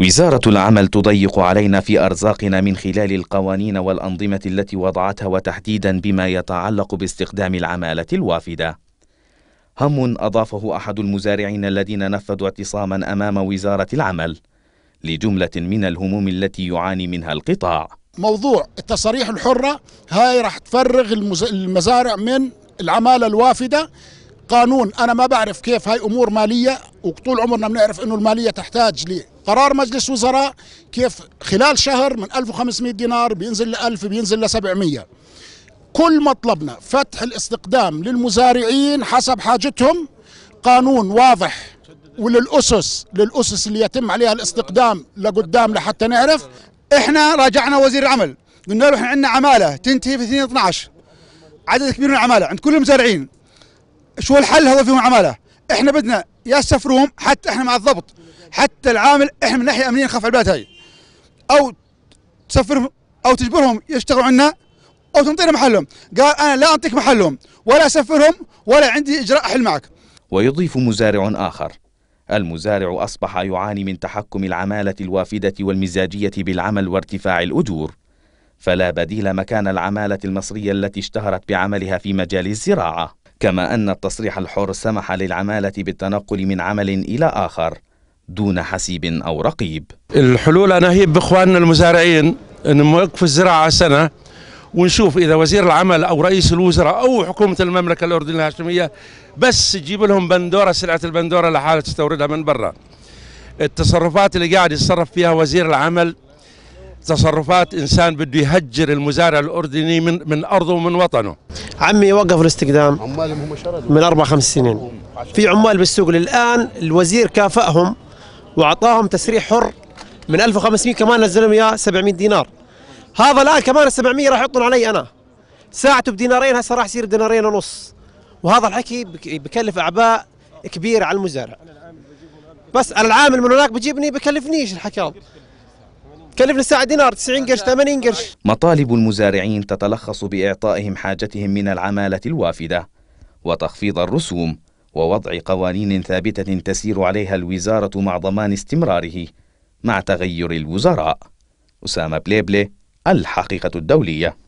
وزارة العمل تضيق علينا في أرزاقنا من خلال القوانين والأنظمة التي وضعتها وتحديدا بما يتعلق باستخدام العمالة الوافدة. هم أضافه أحد المزارعين الذين نفذوا اعتصاما أمام وزارة العمل لجملة من الهموم التي يعاني منها القطاع. موضوع التصاريح الحرة هاي راح تفرغ المزارع من العمالة الوافدة قانون انا ما بعرف كيف هاي امور ماليه وطول عمرنا بنعرف انه الماليه تحتاج لقرار مجلس وزراء كيف خلال شهر من 1500 دينار بينزل ل 1000 بينزل ل 700 كل مطلبنا فتح الاستقدام للمزارعين حسب حاجتهم قانون واضح وللاسس للاسس اللي يتم عليها الاستقدام لقدام لحتى نعرف احنا راجعنا وزير العمل قلنا له احنا عندنا عماله تنتهي في 2 12 عدد كبير من العماله عند كل المزارعين شو الحل هذا في عماله احنا بدنا يا السفروم حتى احنا مع الضبط حتى العامل احنا من ناحيه امنيه نخاف على البلد هاي او تسفرهم او تجبرهم يشتغلوا عندنا او تنطينا محلهم قال انا لا اعطيك محلهم ولا اسفرهم ولا عندي اجراء احل معك ويضيف مزارع اخر المزارع اصبح يعاني من تحكم العماله الوافده والمزاجيه بالعمل وارتفاع الاجور فلا بديل مكان العماله المصريه التي اشتهرت بعملها في مجال الزراعه كما أن التصريح الحر سمح للعمالة بالتنقل من عمل إلى آخر دون حسيب أو رقيب الحلول أنا هي بإخواننا المزارعين أن نوقف الزراعة سنة ونشوف إذا وزير العمل أو رئيس الوزراء أو حكومة المملكة الأردنية الهاشمية بس تجيب لهم بندورة سلعة البندورة لحالة تستوردها من برا التصرفات اللي قاعد يتصرف فيها وزير العمل تصرفات إنسان بده يهجر المزارع الأردني من, من أرضه ومن وطنه عمي وقف الاستقدام عمالهم هم شردوا من اربع خمس سنين في عمال بالسوق للان الوزير كافئهم واعطاهم تسريح حر من 1500 كمان نزل لهم اياه 700 دينار هذا الان كمان ال 700 راح يحطون علي انا ساعته بدينارين هسه راح يصير دينارين ونص وهذا الحكي بكلف اعباء كبيره على المزارع بس انا العامل من هناك بجيبني بكلفنيش الحكي هذا تكلفنا الساعة دينار 90 قرش 80 قرش مطالب المزارعين تتلخص بإعطائهم حاجتهم من العمالة الوافدة وتخفيض الرسوم ووضع قوانين ثابتة تسير عليها الوزارة مع ضمان استمراره مع تغير الوزراء أسامة بليبلي الحقيقة الدولية